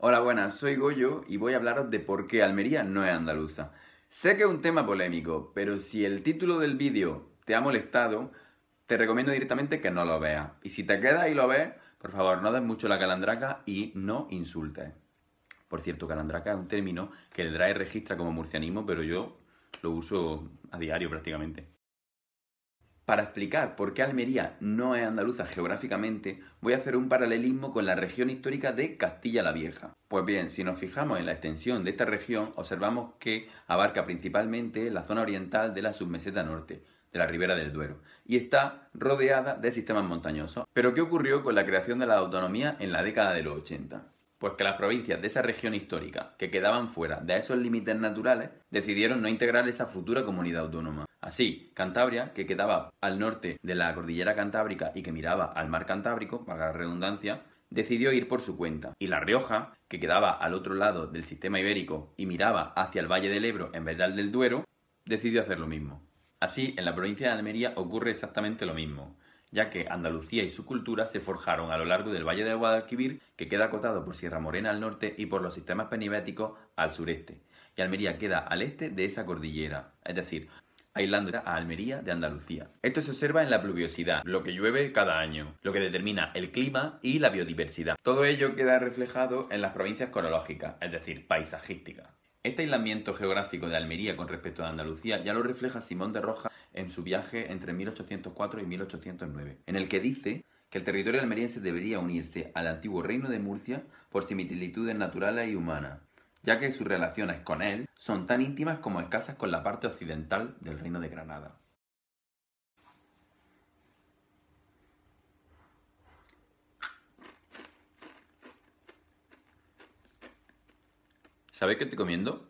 Hola, buenas, soy Goyo y voy a hablaros de por qué Almería no es andaluza. Sé que es un tema polémico, pero si el título del vídeo te ha molestado, te recomiendo directamente que no lo veas. Y si te quedas y lo ves, por favor, no des mucho la calandraca y no insultes. Por cierto, calandraca es un término que el DRAE registra como murcianismo, pero yo lo uso a diario prácticamente. Para explicar por qué Almería no es andaluza geográficamente, voy a hacer un paralelismo con la región histórica de Castilla la Vieja. Pues bien, si nos fijamos en la extensión de esta región, observamos que abarca principalmente la zona oriental de la submeseta norte, de la ribera del Duero, y está rodeada de sistemas montañosos. Pero ¿qué ocurrió con la creación de la autonomía en la década de los 80? Pues que las provincias de esa región histórica, que quedaban fuera de esos límites naturales, decidieron no integrar esa futura comunidad autónoma. Así, Cantabria, que quedaba al norte de la cordillera cantábrica y que miraba al mar Cantábrico, para la redundancia, decidió ir por su cuenta, y La Rioja, que quedaba al otro lado del sistema ibérico y miraba hacia el Valle del Ebro en vez del Duero, decidió hacer lo mismo. Así, en la provincia de Almería ocurre exactamente lo mismo, ya que Andalucía y su cultura se forjaron a lo largo del Valle del Guadalquivir, que queda acotado por Sierra Morena al norte y por los sistemas penibéticos al sureste, y Almería queda al este de esa cordillera, es decir, aislando a Almería de Andalucía. Esto se observa en la pluviosidad, lo que llueve cada año, lo que determina el clima y la biodiversidad. Todo ello queda reflejado en las provincias cronológicas, es decir, paisajísticas. Este aislamiento geográfico de Almería con respecto a Andalucía ya lo refleja Simón de Roja en su viaje entre 1804 y 1809, en el que dice que el territorio almeriense debería unirse al antiguo reino de Murcia por similitudes naturales y humanas, ya que sus relaciones con él son tan íntimas como escasas con la parte occidental del Reino de Granada. ¿Sabes qué estoy comiendo?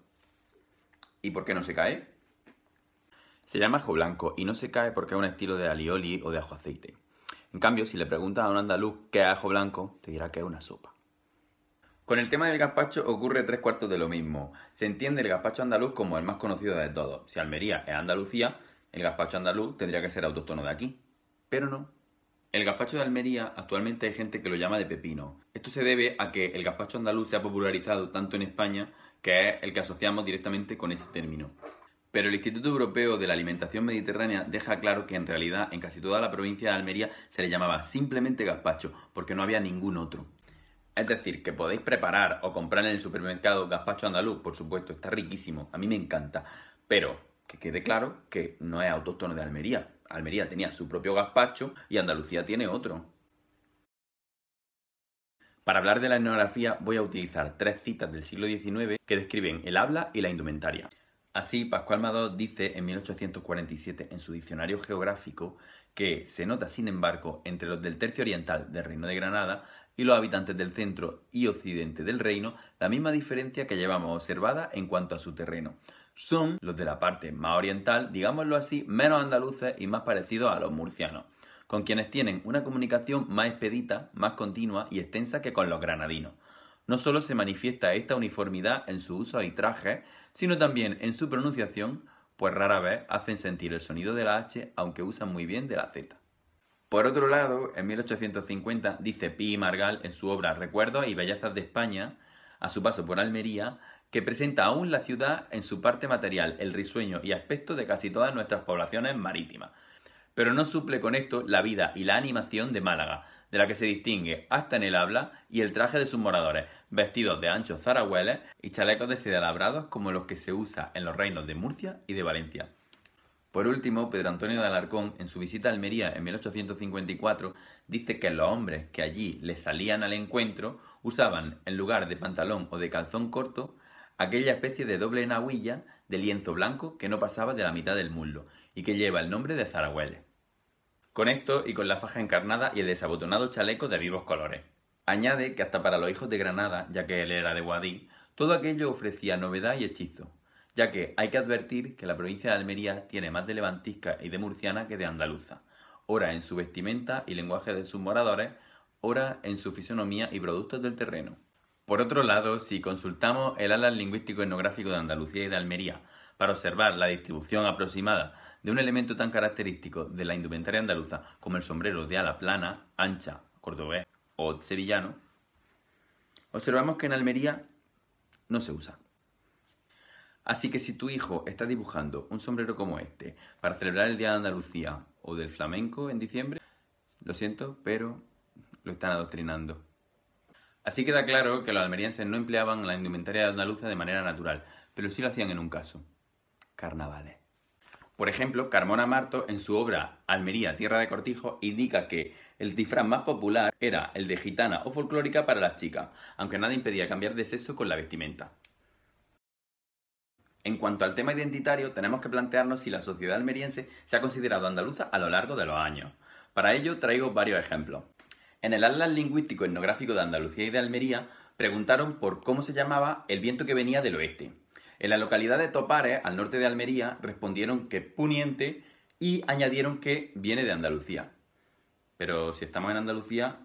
¿Y por qué no se cae? Se llama ajo blanco y no se cae porque es un estilo de alioli o de ajo aceite. En cambio, si le preguntas a un andaluz qué es ajo blanco, te dirá que es una sopa. Con el tema del gazpacho ocurre tres cuartos de lo mismo. Se entiende el gazpacho andaluz como el más conocido de todos. Si Almería es Andalucía, el gazpacho andaluz tendría que ser autóctono de aquí. Pero no. El gazpacho de Almería actualmente hay gente que lo llama de pepino. Esto se debe a que el gazpacho andaluz se ha popularizado tanto en España que es el que asociamos directamente con ese término. Pero el Instituto Europeo de la Alimentación Mediterránea deja claro que en realidad en casi toda la provincia de Almería se le llamaba simplemente gazpacho, porque no había ningún otro. Es decir, que podéis preparar o comprar en el supermercado gazpacho andaluz, por supuesto, está riquísimo, a mí me encanta, pero que quede claro que no es autóctono de Almería. Almería tenía su propio gazpacho y Andalucía tiene otro. Para hablar de la etnografía voy a utilizar tres citas del siglo XIX que describen el habla y la indumentaria. Así, Pascual Mado dice en 1847 en su diccionario geográfico que se nota, sin embargo, entre los del tercio oriental del Reino de Granada y los habitantes del centro y occidente del reino la misma diferencia que llevamos observada en cuanto a su terreno. Son los de la parte más oriental, digámoslo así, menos andaluces y más parecidos a los murcianos, con quienes tienen una comunicación más expedita, más continua y extensa que con los granadinos. No solo se manifiesta esta uniformidad en su uso y traje, sino también en su pronunciación, pues rara vez hacen sentir el sonido de la H, aunque usan muy bien de la Z. Por otro lado, en 1850 dice Pi Margal en su obra Recuerdos y Bellezas de España, a su paso por Almería, que presenta aún la ciudad en su parte material, el risueño y aspecto de casi todas nuestras poblaciones marítimas. Pero no suple con esto la vida y la animación de Málaga, de la que se distingue hasta en el habla y el traje de sus moradores, vestidos de anchos zarahueles y chalecos de seda labrados como los que se usa en los reinos de Murcia y de Valencia. Por último, Pedro Antonio de Alarcón, en su visita a Almería en 1854, dice que los hombres que allí le salían al encuentro usaban, en lugar de pantalón o de calzón corto, aquella especie de doble nahuilla de lienzo blanco que no pasaba de la mitad del muslo y que lleva el nombre de zarahueles. Con esto y con la faja encarnada y el desabotonado chaleco de vivos colores. Añade que hasta para los hijos de Granada, ya que él era de Guadí, todo aquello ofrecía novedad y hechizo, ya que hay que advertir que la provincia de Almería tiene más de levantisca y de murciana que de andaluza, ora en su vestimenta y lenguaje de sus moradores, ora en su fisonomía y productos del terreno. Por otro lado, si consultamos el ala lingüístico etnográfico de Andalucía y de Almería, para observar la distribución aproximada de un elemento tan característico de la indumentaria andaluza como el sombrero de ala plana, ancha, cordobés o sevillano, observamos que en Almería no se usa. Así que si tu hijo está dibujando un sombrero como este para celebrar el Día de Andalucía o del flamenco en diciembre, lo siento, pero lo están adoctrinando. Así queda claro que los almerienses no empleaban la indumentaria andaluza de manera natural, pero sí lo hacían en un caso carnavales. Por ejemplo, Carmona Marto, en su obra Almería, Tierra de Cortijo, indica que el disfraz más popular era el de gitana o folclórica para las chicas, aunque nada impedía cambiar de sexo con la vestimenta. En cuanto al tema identitario, tenemos que plantearnos si la sociedad almeriense se ha considerado andaluza a lo largo de los años. Para ello traigo varios ejemplos. En el Atlas Lingüístico Etnográfico de Andalucía y de Almería preguntaron por cómo se llamaba el viento que venía del oeste. En la localidad de Topare, al norte de Almería, respondieron que puniente y añadieron que viene de Andalucía. Pero si estamos en Andalucía,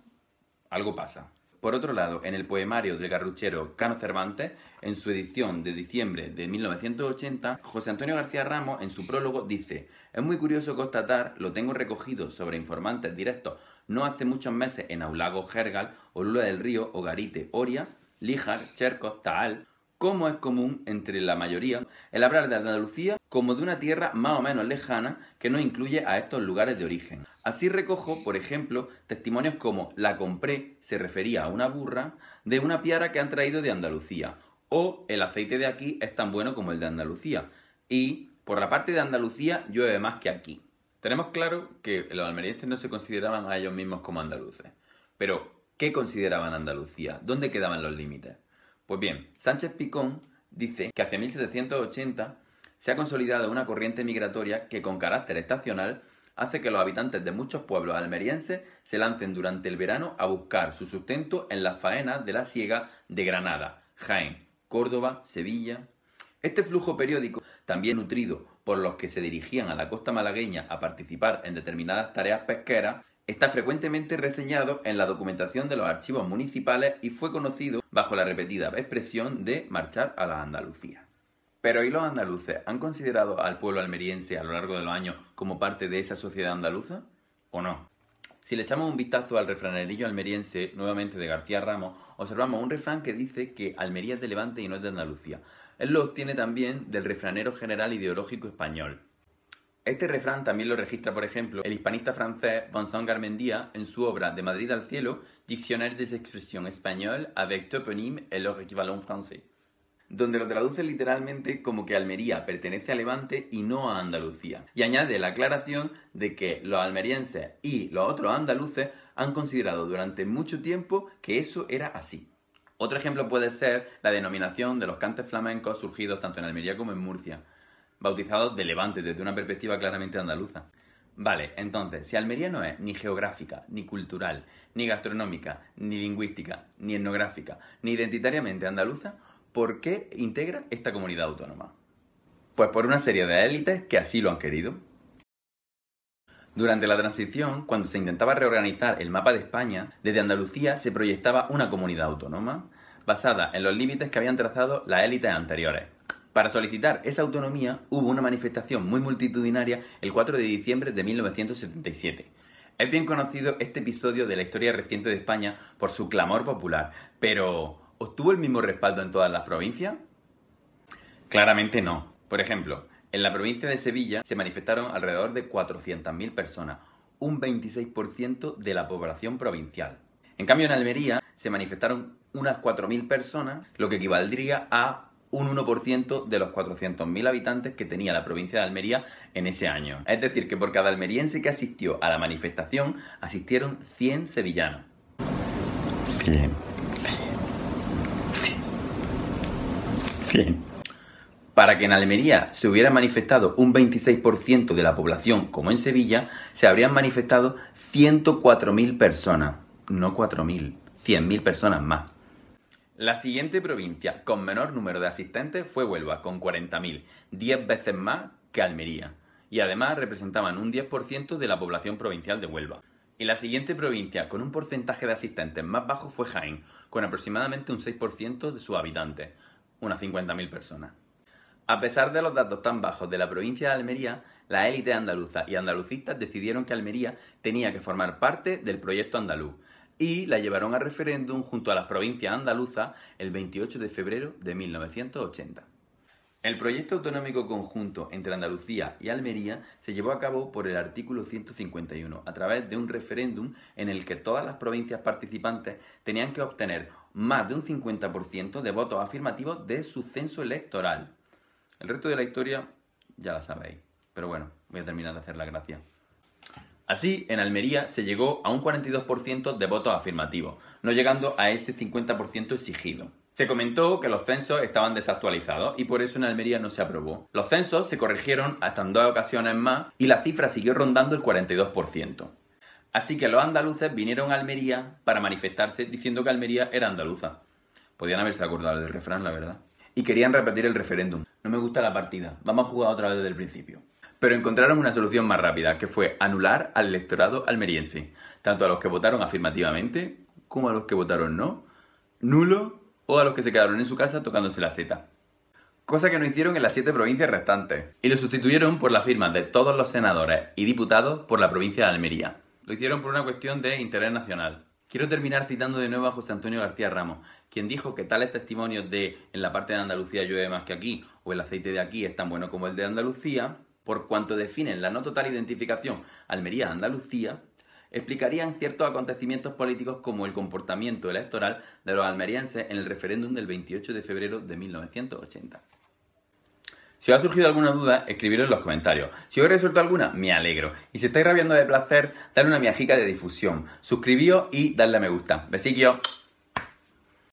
algo pasa. Por otro lado, en el poemario del carruchero Cano Cervantes, en su edición de diciembre de 1980, José Antonio García Ramos, en su prólogo, dice: Es muy curioso constatar, lo tengo recogido sobre informantes directos no hace muchos meses en Aulago, Gergal, Olula del Río, Ogarite, Oria, Líjar, Chercos, Taal, Cómo es común entre la mayoría el hablar de Andalucía como de una tierra más o menos lejana que no incluye a estos lugares de origen. Así recojo, por ejemplo, testimonios como la compré se refería a una burra de una piara que han traído de Andalucía o el aceite de aquí es tan bueno como el de Andalucía y por la parte de Andalucía llueve más que aquí. Tenemos claro que los almerienses no se consideraban a ellos mismos como andaluces, pero ¿qué consideraban Andalucía? ¿Dónde quedaban los límites? Pues bien, Sánchez Picón dice que hacia 1780 se ha consolidado una corriente migratoria que con carácter estacional hace que los habitantes de muchos pueblos almerienses se lancen durante el verano a buscar su sustento en las faenas de la siega de Granada, Jaén, Córdoba, Sevilla. Este flujo periódico, también nutrido por los que se dirigían a la costa malagueña a participar en determinadas tareas pesqueras, Está frecuentemente reseñado en la documentación de los archivos municipales y fue conocido bajo la repetida expresión de marchar a la Andalucía. Pero ¿y los andaluces han considerado al pueblo almeriense a lo largo de los años como parte de esa sociedad andaluza? ¿O no? Si le echamos un vistazo al refranerillo almeriense, nuevamente de García Ramos, observamos un refrán que dice que Almería es de Levante y no es de Andalucía. Él lo obtiene también del refranero general ideológico español, este refrán también lo registra, por ejemplo, el hispanista francés Vincent Garmendia en su obra De Madrid al Cielo, diccionario de expresión español avec toponyme et leur équivalent français, donde lo traduce literalmente como que Almería pertenece a Levante y no a Andalucía, y añade la aclaración de que los almerienses y los otros andaluces han considerado durante mucho tiempo que eso era así. Otro ejemplo puede ser la denominación de los cantes flamencos surgidos tanto en Almería como en Murcia, bautizados de Levante, desde una perspectiva claramente andaluza. Vale, entonces, si Almería no es ni geográfica, ni cultural, ni gastronómica, ni lingüística, ni etnográfica, ni identitariamente andaluza, ¿por qué integra esta comunidad autónoma? Pues por una serie de élites que así lo han querido. Durante la transición, cuando se intentaba reorganizar el mapa de España, desde Andalucía se proyectaba una comunidad autónoma, basada en los límites que habían trazado las élites anteriores, para solicitar esa autonomía hubo una manifestación muy multitudinaria el 4 de diciembre de 1977. Es bien conocido este episodio de la historia reciente de España por su clamor popular, pero ¿obtuvo el mismo respaldo en todas las provincias? Claramente no. Por ejemplo, en la provincia de Sevilla se manifestaron alrededor de 400.000 personas, un 26% de la población provincial. En cambio, en Almería se manifestaron unas 4.000 personas, lo que equivaldría a un 1% de los 400.000 habitantes que tenía la provincia de Almería en ese año. Es decir, que por cada almeriense que asistió a la manifestación, asistieron 100 sevillanos. Bien. Para que en Almería se hubiera manifestado un 26% de la población, como en Sevilla, se habrían manifestado 104.000 personas. No 4.000, 100.000 personas más. La siguiente provincia con menor número de asistentes fue Huelva, con 40.000, 10 veces más que Almería, y además representaban un 10% de la población provincial de Huelva. Y la siguiente provincia con un porcentaje de asistentes más bajo fue Jaén, con aproximadamente un 6% de sus habitantes, unas 50.000 personas. A pesar de los datos tan bajos de la provincia de Almería, la élite andaluza y andalucistas decidieron que Almería tenía que formar parte del proyecto andaluz, y la llevaron a referéndum junto a las provincias andaluzas el 28 de febrero de 1980. El proyecto autonómico conjunto entre Andalucía y Almería se llevó a cabo por el artículo 151, a través de un referéndum en el que todas las provincias participantes tenían que obtener más de un 50% de votos afirmativos de su censo electoral. El resto de la historia ya la sabéis, pero bueno, voy a terminar de hacer la gracia. Así, en Almería se llegó a un 42% de votos afirmativos, no llegando a ese 50% exigido. Se comentó que los censos estaban desactualizados y por eso en Almería no se aprobó. Los censos se corrigieron hasta en dos ocasiones más y la cifra siguió rondando el 42%. Así que los andaluces vinieron a Almería para manifestarse diciendo que Almería era andaluza. Podían haberse acordado del refrán, la verdad. Y querían repetir el referéndum. No me gusta la partida. Vamos a jugar otra vez desde el principio pero encontraron una solución más rápida, que fue anular al electorado almeriense, tanto a los que votaron afirmativamente como a los que votaron no, nulo o a los que se quedaron en su casa tocándose la seta. Cosa que no hicieron en las siete provincias restantes, y lo sustituyeron por la firma de todos los senadores y diputados por la provincia de Almería. Lo hicieron por una cuestión de interés nacional. Quiero terminar citando de nuevo a José Antonio García Ramos, quien dijo que tales testimonios de en la parte de Andalucía llueve más que aquí o el aceite de aquí es tan bueno como el de Andalucía, por cuanto definen la no total identificación Almería-Andalucía, explicarían ciertos acontecimientos políticos como el comportamiento electoral de los almerienses en el referéndum del 28 de febrero de 1980. Si os ha surgido alguna duda, escribidlo en los comentarios. Si os he resuelto alguna, me alegro. Y si estáis rabiando de placer, dale una miajica de difusión. Suscribíos y dadle a me gusta. Besíquio.